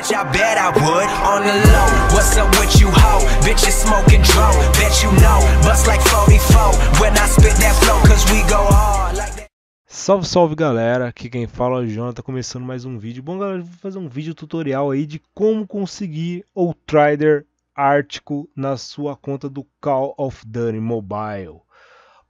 bitch, I bet I would. On the low, what's up with you, hoe? Bitch, you smoking drone. Bet you know, bust like 44 when I spit that flow, cause we go hard Salve, salve galera, aqui quem fala é o Jonathan, tá começando mais um vídeo. Bom galera, vou fazer um vídeo tutorial aí de como conseguir o Trader Ártico na sua conta do Call of Duty Mobile.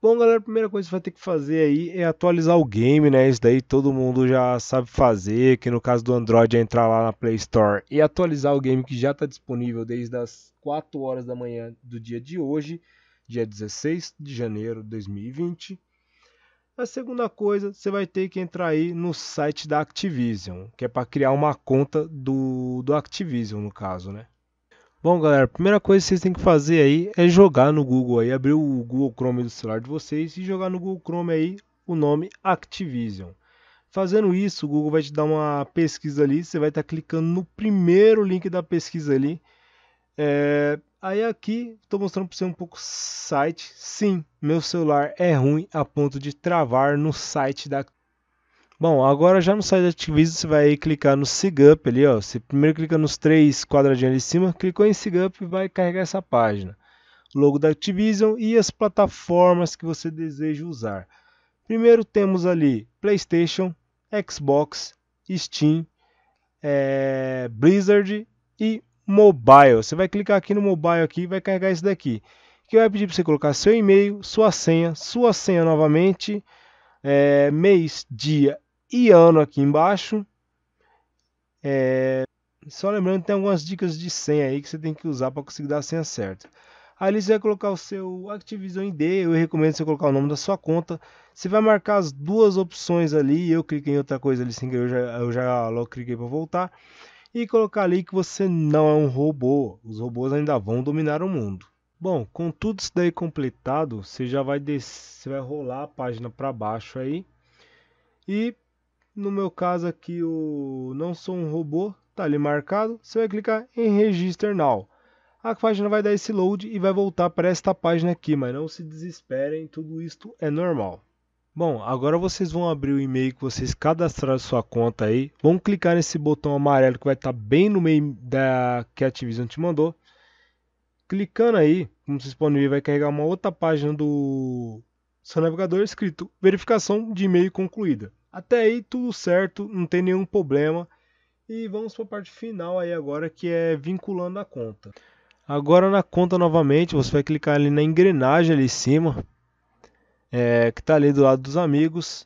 Bom, galera, a primeira coisa que você vai ter que fazer aí é atualizar o game, né? Isso daí todo mundo já sabe fazer, que no caso do Android é entrar lá na Play Store e atualizar o game que já está disponível desde as 4 horas da manhã do dia de hoje, dia 16 de janeiro de 2020. A segunda coisa, você vai ter que entrar aí no site da Activision, que é para criar uma conta do, do Activision, no caso, né? Bom, galera, a primeira coisa que vocês têm que fazer aí é jogar no Google aí, abrir o Google Chrome do celular de vocês e jogar no Google Chrome aí o nome Activision. Fazendo isso, o Google vai te dar uma pesquisa ali, você vai estar tá clicando no primeiro link da pesquisa ali. É... Aí aqui estou mostrando para você um pouco site. Sim, meu celular é ruim a ponto de travar no site da Bom, agora já no site da Activision você vai clicar no SIGUP ali, ó. Você primeiro clica nos três quadradinhos ali em cima, clicou em SIGUP e vai carregar essa página. Logo da Activision e as plataformas que você deseja usar. Primeiro temos ali PlayStation, Xbox, Steam, é, Blizzard e Mobile. Você vai clicar aqui no Mobile aqui e vai carregar isso daqui. Que vai pedir para você colocar seu e-mail, sua senha, sua senha novamente, é, mês, dia e ano aqui embaixo. É... Só lembrando que tem algumas dicas de senha aí que você tem que usar para conseguir dar a senha certa. Ali você vai colocar o seu Activision ID, eu recomendo você colocar o nome da sua conta. Você vai marcar as duas opções ali, eu cliquei em outra coisa ali sem querer, eu já, eu já logo cliquei para voltar. E colocar ali que você não é um robô, os robôs ainda vão dominar o mundo. Bom, com tudo isso daí completado, você já vai descer, você vai rolar a página para baixo aí e no meu caso aqui, o não sou um robô, tá ali marcado. Você vai clicar em Register Now. A página vai dar esse load e vai voltar para esta página aqui, mas não se desesperem, tudo isto é normal. Bom, agora vocês vão abrir o e-mail que vocês cadastraram sua conta aí. Vão clicar nesse botão amarelo que vai estar tá bem no meio da que a Activision te mandou. Clicando aí, como vocês podem ver, vai carregar uma outra página do seu navegador escrito verificação de e-mail concluída. Até aí tudo certo, não tem nenhum problema. E vamos para a parte final aí agora que é vinculando a conta. Agora na conta novamente, você vai clicar ali na engrenagem ali em cima, é, que está ali do lado dos amigos.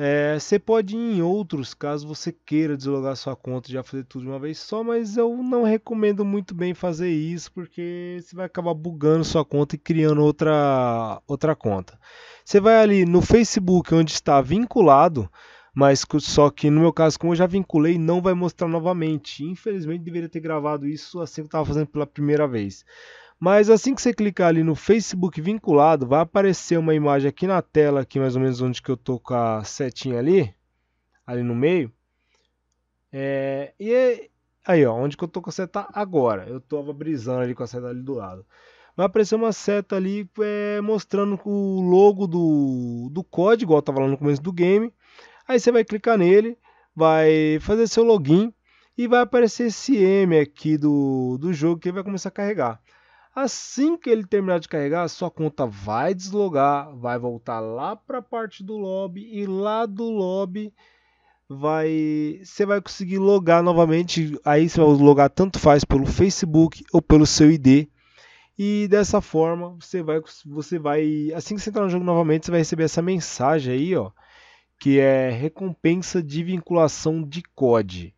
É, você pode ir em outros caso você queira deslogar sua conta e já fazer tudo de uma vez só, mas eu não recomendo muito bem fazer isso porque você vai acabar bugando sua conta e criando outra, outra conta. Você vai ali no Facebook onde está vinculado, mas só que no meu caso, como eu já vinculei, não vai mostrar novamente. Infelizmente, deveria ter gravado isso assim que eu estava fazendo pela primeira vez. Mas assim que você clicar ali no Facebook vinculado, vai aparecer uma imagem aqui na tela, aqui mais ou menos onde que eu tô com a setinha ali, ali no meio. É, e é aí, ó, onde que eu tô com a seta agora? Eu tava brisando ali com a seta ali do lado. Vai aparecer uma seta ali é, mostrando o logo do, do código, igual eu tava lá no começo do game. Aí você vai clicar nele, vai fazer seu login e vai aparecer esse M aqui do, do jogo que vai começar a carregar. Assim que ele terminar de carregar, sua conta vai deslogar, vai voltar lá para a parte do lobby e lá do lobby vai você vai conseguir logar novamente. Aí você vai logar tanto faz pelo Facebook ou pelo seu ID. E dessa forma, você vai você vai assim que você entrar no jogo novamente, você vai receber essa mensagem aí, ó, que é recompensa de vinculação de COD.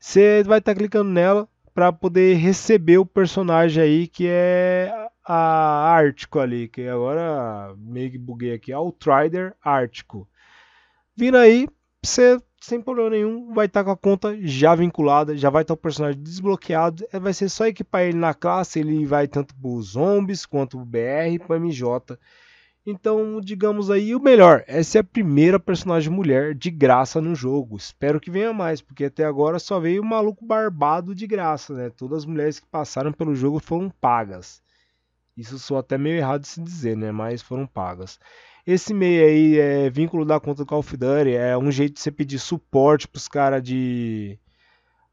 Você vai estar tá clicando nela para poder receber o personagem aí que é a Ártico ali, que agora meio que buguei aqui, é o Trider Ártico. Vindo aí, você sem problema nenhum vai estar tá com a conta já vinculada, já vai estar tá o personagem desbloqueado, é, vai ser só equipar ele na classe, ele vai tanto para os zombies quanto o BR para MJ. Então, digamos aí, o melhor. Essa é a primeira personagem mulher de graça no jogo. Espero que venha mais, porque até agora só veio o maluco barbado de graça, né? Todas as mulheres que passaram pelo jogo foram pagas. Isso sou até meio errado de se dizer, né? Mas foram pagas. Esse meio aí é vínculo da conta do Call of Duty, é um jeito de você pedir suporte pros caras de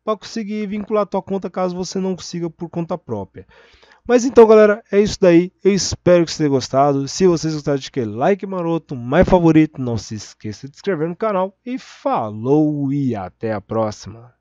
para conseguir vincular a tua conta caso você não consiga por conta própria. Mas então, galera, é isso daí. Eu espero que vocês tenham gostado. Se vocês gostaram, de que like maroto, mais favorito. Não se esqueça de se inscrever no canal. E falou e até a próxima.